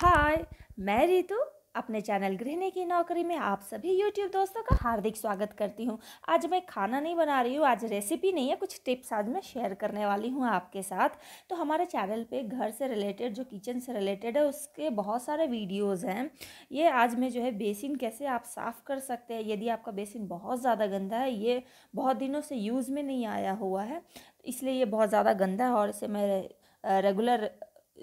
हाय मैं रितु अपने चैनल गृहिणी की नौकरी में आप सभी यूट्यूब दोस्तों का हार्दिक स्वागत करती हूँ आज मैं खाना नहीं बना रही हूँ आज रेसिपी नहीं है कुछ टिप्स आज मैं शेयर करने वाली हूँ आपके साथ तो हमारे चैनल पे घर से रिलेटेड जो किचन से रिलेटेड है उसके बहुत सारे वीडियोस हैं ये आज मैं जो है बेसिन कैसे आप साफ़ कर सकते हैं यदि आपका बेसिन बहुत ज़्यादा गंदा है ये बहुत दिनों से यूज़ में नहीं आया हुआ है इसलिए ये बहुत ज़्यादा गंदा है और इसे मैं रेगुलर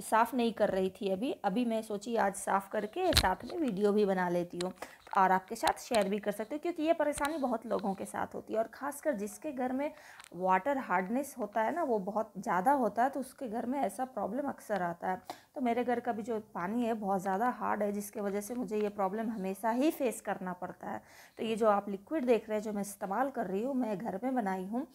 साफ़ नहीं कर रही थी अभी अभी मैं सोची आज साफ़ करके साथ में वीडियो भी बना लेती हूँ और आपके साथ शेयर भी कर सकते हो क्योंकि ये परेशानी बहुत लोगों के साथ होती है और ख़ासकर जिसके घर में वाटर हार्डनेस होता है ना वो बहुत ज़्यादा होता है तो उसके घर में ऐसा प्रॉब्लम अक्सर आता है तो मेरे घर का भी जो पानी है बहुत ज़्यादा हार्ड है जिसके वजह से मुझे ये प्रॉब्लम हमेशा ही फेस करना पड़ता है तो ये जो आप लिक्विड देख रहे हैं जो मैं इस्तेमाल कर रही हूँ मैं घर में बनाई हूँ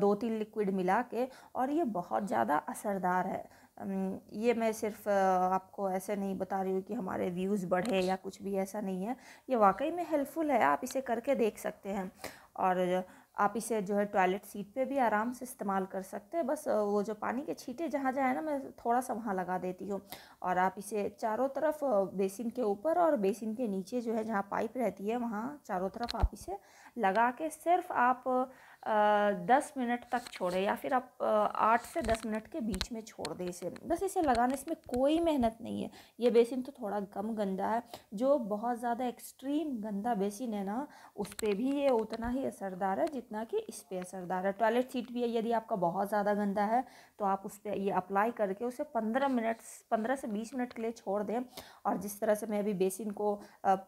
दो तीन लिक्विड मिला के और ये बहुत ज़्यादा असरदार है ये मैं सिर्फ आपको ऐसे नहीं बता रही हूँ कि हमारे व्यूज़ बढ़े या कुछ भी ऐसा नहीं है ये वाकई में हेल्पफुल है आप इसे करके देख सकते हैं और आप इसे जो है टॉयलेट सीट पे भी आराम से इस्तेमाल कर सकते हैं बस वो जो पानी के छींटे जहाँ जहाँ है ना मैं थोड़ा सा वहाँ लगा देती हूँ और आप इसे चारों तरफ बेसिन के ऊपर और बेसिन के नीचे जो है जहाँ पाइप रहती है वहाँ चारों तरफ आप इसे लगा के सिर्फ आप दस मिनट तक छोड़ें या फिर आप आठ से दस मिनट के बीच में छोड़ दें इसे बस इसे लगाने इसमें कोई मेहनत नहीं है ये बेसिन तो थोड़ा कम गंदा है जो बहुत ज़्यादा एक्सट्रीम गंदा बेसिन है ना उस पर भी ये उतना ही असरदार है जितना कि इस पर असरदार है टॉयलेट सीट भी है यदि आपका बहुत ज़्यादा गंदा है तो आप उस पर ये अप्लाई करके उसे पंद्रह मिनट पंद्रह से बीस मिनट के लिए छोड़ दें और जिस तरह से मैं अभी बेसिन को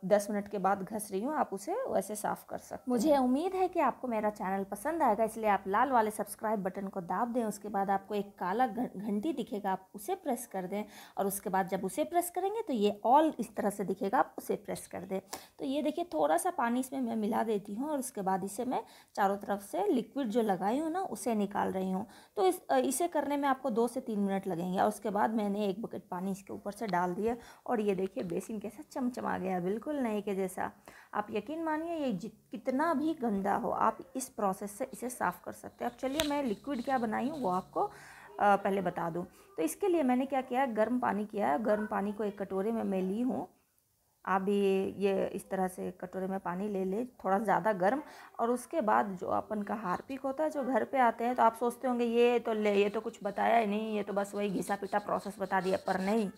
दस मिनट के बाद घस रही हूँ आप उसे वैसे साफ़ कर सकते मुझे उम्मीद है कि आपको मेरा चैनल पसंद पसंद आएगा इसलिए आप लाल वाले सब्सक्राइब बटन को दाब दें उसके बाद आपको एक काला घंटी दिखेगा आप उसे प्रेस कर दें और उसके बाद जब उसे प्रेस करेंगे तो ये ऑल इस तरह से दिखेगा आप उसे प्रेस कर दें तो ये देखिए थोड़ा सा पानी इसमें मैं मिला देती हूँ और उसके बाद इसे मैं चारों तरफ से लिक्विड जो लगाई हूँ ना उसे निकाल रही हूँ तो इस इसे करने में आपको दो से तीन मिनट लगेंगे और उसके बाद मैंने एक बकेट पानी इसके ऊपर से डाल दिया और ये देखिए बेसिन कैसा चमचमा गया बिल्कुल नए के जैसा आप यकीन मानिए ये कितना भी गंदा हो आप इस प्रोसेस से इसे साफ़ कर सकते हैं अब चलिए मैं लिक्विड क्या बनाई हूँ वो आपको पहले बता दूँ तो इसके लिए मैंने क्या किया गर्म पानी किया है गर्म पानी को एक कटोरे में मैं ली हूँ आप भी ये इस तरह से कटोरे में पानी ले ले थोड़ा ज़्यादा गर्म और उसके बाद जो अपन का हारपिक होता है जो घर पे आते हैं तो आप सोचते होंगे ये तो ले ये तो कुछ बताया ही नहीं ये तो बस वही घिसा पिटा प्रोसेस बता दिया पर नहीं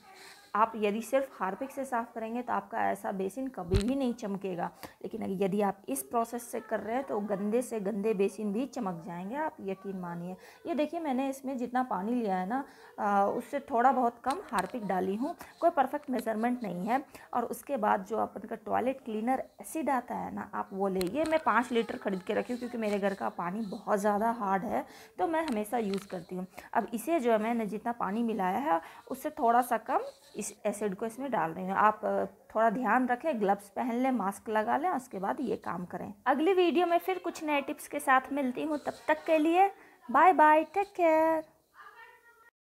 आप यदि सिर्फ हार्पिक से साफ़ करेंगे तो आपका ऐसा बेसिन कभी भी नहीं चमकेगा लेकिन यदि आप इस प्रोसेस से कर रहे हैं तो गंदे से गंदे बेसिन भी चमक जाएंगे आप यकीन मानिए ये देखिए मैंने इसमें जितना पानी लिया है ना उससे थोड़ा बहुत कम हार्पिक डाली हूँ कोई परफेक्ट मेज़रमेंट नहीं है और उसके बाद जो अपन का टॉयलेट क्लीनर एसिड आता है ना आप वो ले ये मैं पाँच लीटर ख़रीद के रखी हूँ क्योंकि मेरे घर का पानी बहुत ज़्यादा हार्ड है तो मैं हमेशा यूज़ करती हूँ अब इसे जो है मैंने जितना पानी मिलाया है उससे थोड़ा सा कम इस एसिड को इसमें डाल रही हूँ आप थोड़ा ध्यान रखें ग्लव्स पहन लें मास्क लगा लें उसके बाद ये काम करें अगली वीडियो में फिर कुछ नए टिप्स के साथ मिलती हूँ तब तक के लिए बाय बाय टेक केयर